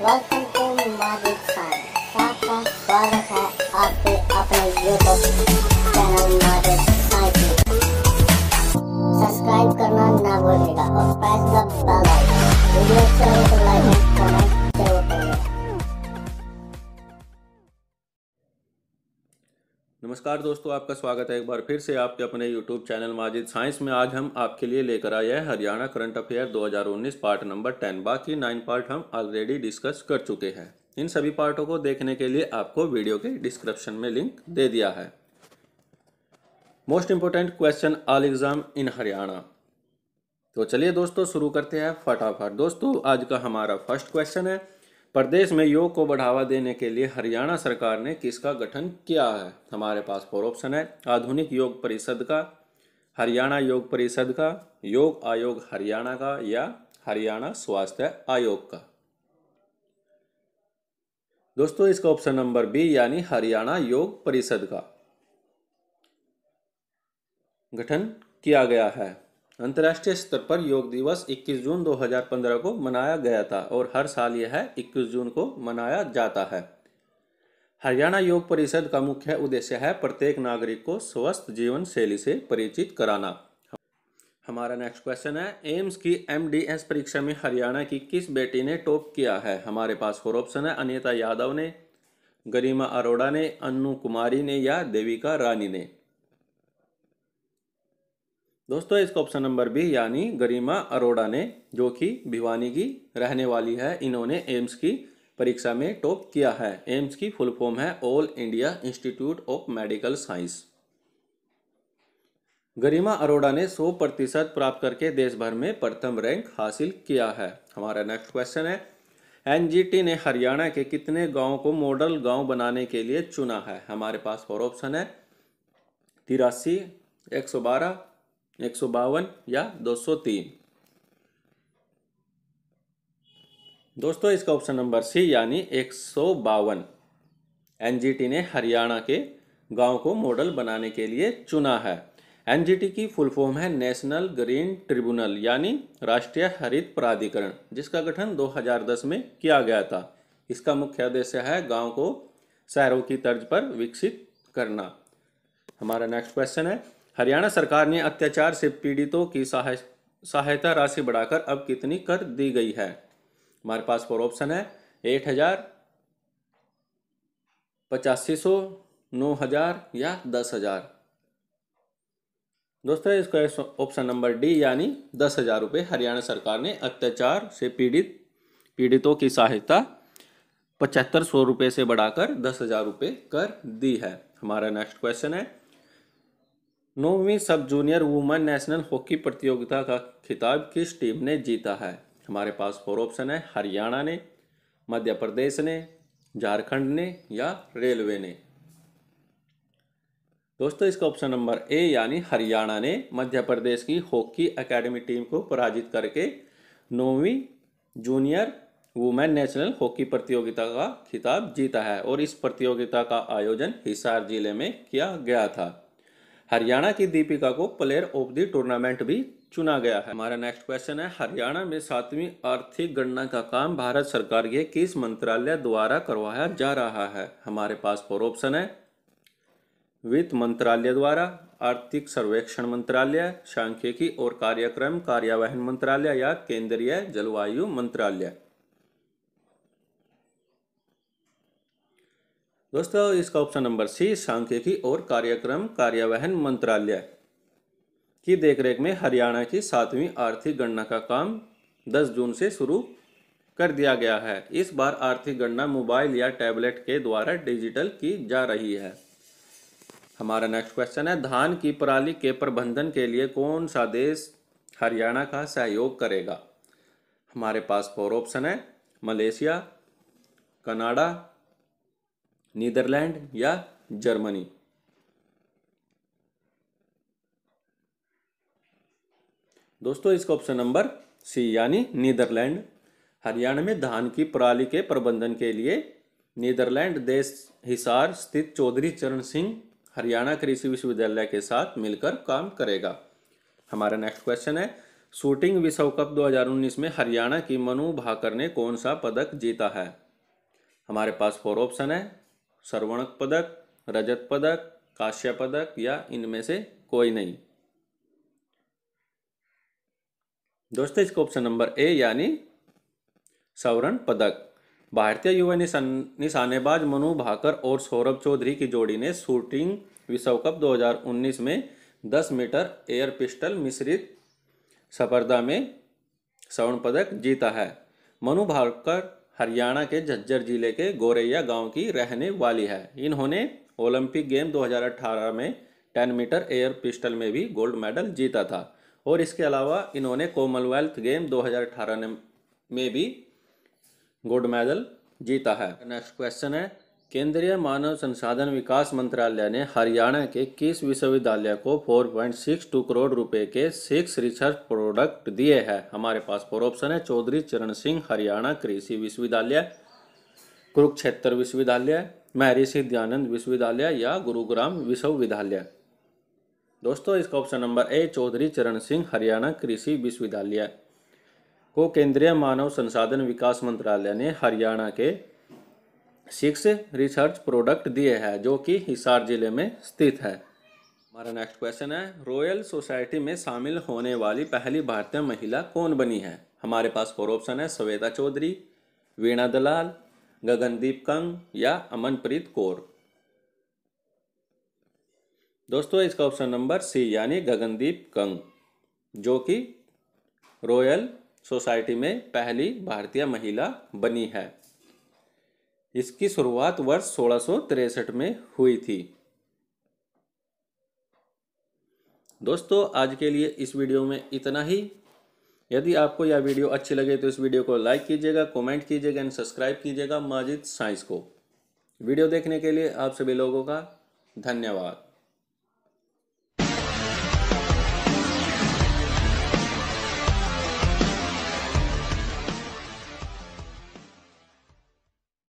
welcome to Magic Sun. Shaka, para sa ating upload YouTube नमस्कार दोस्तों आपका स्वागत है एक बार फिर से आपके अपने यूट्यूब चैनल माजिद साइंस में आज हम आपके लिए लेकर आए हैं Haryana current affair 2019 part number 10 बाकी नाइन पार्ट हम ऑलरेडी डिस्कस कर चुके हैं इन सभी पार्टों को देखने के लिए आपको वीडियो के डिस्क्रिप्शन में लिंक दे दिया है most important question all exam in Haryana तो चलिए दोस्तों शुरू करते हैं फटाफट दोस्तों आज का हमारा फर्स्ट क्वेश्चन है प्रदेश में योग को बढ़ावा देने के लिए हरियाणा सरकार ने किसका गठन किया है हमारे पास फोर ऑप्शन है आधुनिक योग परिषद का हरियाणा योग परिषद का योग आयोग हरियाणा का या हरियाणा स्वास्थ्य आयोग का दोस्तों इसका ऑप्शन नंबर बी यानी हरियाणा योग परिषद का गठन किया गया है अंतर्राष्ट्रीय स्तर पर योग दिवस 21 जून 2015 को मनाया गया था और हर साल यह 21 जून को मनाया जाता है हरियाणा योग परिषद का मुख्य उद्देश्य है प्रत्येक नागरिक को स्वस्थ जीवन शैली से परिचित कराना हमारा नेक्स्ट क्वेश्चन है एम्स की एमडीएस परीक्षा में हरियाणा की किस बेटी ने टॉप किया है हमारे पास फोर ऑप्शन है अनिता यादव ने गरिमा अरोड़ा ने अन्नू कुमारी ने या देविका रानी ने दोस्तों इसका ऑप्शन नंबर बी यानी गरिमा अरोड़ा ने जो कि भिवानी की रहने वाली है इन्होंने एम्स की परीक्षा में टॉप किया है एम्स की फुल फॉर्म है all India institute of medical science Garima Arora ने 100 प्रतिशत प्राप्त करके देश भर में प्रथम रैंक हासिल किया है हमारा नेक्स्ट क्वेश्चन है एनजीटी ने हरियाणा के कितने गाँव को मॉडल गाँव बनाने के लिए चुना है हमारे पास फोर ऑप्शन है तिरासी एक सौ बारह एक सौ बावन या दो सौ तीन दोस्तों इसका ऑप्शन नंबर सी यानी एक सौ बावन एनजीटी ने हरियाणा के गांव को मॉडल बनाने के लिए चुना है एनजीटी की फुल फॉर्म है नेशनल ग्रीन ट्रिब्यूनल यानी राष्ट्रीय हरित प्राधिकरण जिसका गठन 2010 में किया गया था इसका मुख्य उद्देश्य है गांव को शहरों की तर्ज पर विकसित करना हमारा नेक्स्ट क्वेश्चन है हरियाणा सरकार ने अत्याचार से पीड़ितों की सहायता राशि बढ़ाकर अब कितनी कर दी गई है हमारे पास फोर ऑप्शन है एट हजार पचासी सौ नौ हजार या दस हजार दोस्तों इसका ऑप्शन नंबर डी यानी दस हजार रुपये हरियाणा सरकार ने अत्याचार से पीड़ित पीड़ितों की सहायता पचहत्तर सौ रुपये से बढ़ाकर दस हजार रुपये कर दी है हमारा नेक्स्ट क्वेश्चन है नौवीं सब जूनियर वुमेन नेशनल हॉकी प्रतियोगिता का खिताब किस टीम ने जीता है हमारे पास फोर ऑप्शन है हरियाणा ने मध्य प्रदेश ने झारखंड ने या रेलवे ने दोस्तों इसका ऑप्शन नंबर ए यानी हरियाणा ने मध्य प्रदेश की हॉकी एकेडमी टीम को पराजित करके नौवीं जूनियर वुमेन नेशनल हॉकी प्रतियोगिता का खिताब जीता है और इस प्रतियोगिता का आयोजन हिसार जिले में किया गया था हरियाणा की दीपिका को प्लेयर ऑफ द टूर्नामेंट भी चुना गया है हमारा नेक्स्ट क्वेश्चन है हरियाणा में सातवीं आर्थिक गणना का काम भारत सरकार के किस मंत्रालय द्वारा करवाया जा रहा है हमारे पास फोर ऑप्शन है वित्त मंत्रालय द्वारा आर्थिक सर्वेक्षण मंत्रालय सांख्यिकी और कार्यक्रम कार्यावहन मंत्रालय या केंद्रीय जलवायु मंत्रालय दोस्तों इसका ऑप्शन नंबर सी सांख्यिकी और कार्यक्रम कार्यावहन मंत्रालय की देखरेख में हरियाणा की सातवीं आर्थिक गणना का काम 10 जून से शुरू कर दिया गया है इस बार आर्थिक गणना मोबाइल या टैबलेट के द्वारा डिजिटल की जा रही है हमारा नेक्स्ट क्वेश्चन है धान की पराली के प्रबंधन के लिए कौन सा देश हरियाणा का सहयोग करेगा हमारे पास फोर ऑप्शन है मलेशिया कनाडा नीदरलैंड या जर्मनी दोस्तों इसका ऑप्शन नंबर सी यानी नीदरलैंड हरियाणा में धान की पराली के प्रबंधन के लिए नीदरलैंड देश हिसार स्थित चौधरी चरण सिंह हरियाणा कृषि विश्वविद्यालय के साथ मिलकर काम करेगा हमारा नेक्स्ट क्वेश्चन है शूटिंग विश्व कप 2019 में हरियाणा की मनु भाकर ने कौन सा पदक जीता है हमारे पास फोर ऑप्शन है सर्वणक पदक रजत पदक काश्य पदक या इनमें से कोई नहीं दोस्तों इसका ऑप्शन नंबर ए यानी सवर्ण पदक भारतीय युवा निशानेबाज मनु भाकर और सौरभ चौधरी की जोड़ी ने शूटिंग विश्व कप 2019 में 10 मीटर एयर पिस्टल मिश्रित स्पर्धा में स्वर्ण पदक जीता है मनु भाकर हरियाणा के झज्जर जिले के गोरैया गांव की रहने वाली है इन्होंने ओलंपिक गेम 2018 में 10 मीटर एयर पिस्टल में भी गोल्ड मेडल जीता था और इसके अलावा इन्होंने कॉमनवेल्थ गेम 2018 में भी गोल्ड मेडल जीता है नेक्स्ट क्वेश्चन है केंद्रीय मानव संसाधन विकास मंत्रालय ने हरियाणा के किस विश्वविद्यालय को 4.62 करोड़ रुपए के सिक्स रिसर्च प्रोडक्ट दिए हैं हमारे पास फोर ऑप्शन है चौधरी चरण सिंह हरियाणा कृषि विश्वविद्यालय कुरुक्षेत्र विश्वविद्यालय महर्षि दयानंद विश्वविद्यालय या गुरुग्राम विश्वविद्यालय दोस्तों इसका ऑप्शन नंबर ए चौधरी चरण सिंह हरियाणा कृषि विश्वविद्यालय को केंद्रीय मानव संसाधन विकास मंत्रालय ने हरियाणा के सिक्स रिसर्च प्रोडक्ट दिए हैं जो कि हिसार जिले में स्थित है हमारा नेक्स्ट क्वेश्चन है रॉयल सोसाइटी में शामिल होने वाली पहली भारतीय महिला कौन बनी है हमारे पास फोर ऑप्शन है सवेदा चौधरी वीणा दलाल गगनदीप कंग या अमनप्रीत कौर दोस्तों इसका ऑप्शन नंबर सी यानी गगनदीप कंग जो कि रॉयल सोसाइटी में पहली भारतीय महिला बनी है इसकी शुरुआत वर्ष सोलह में हुई थी दोस्तों आज के लिए इस वीडियो में इतना ही यदि आपको यह वीडियो अच्छी लगे तो इस वीडियो को लाइक कीजिएगा कमेंट कीजिएगा एंड सब्सक्राइब कीजिएगा माजिद साइंस को वीडियो देखने के लिए आप सभी लोगों का धन्यवाद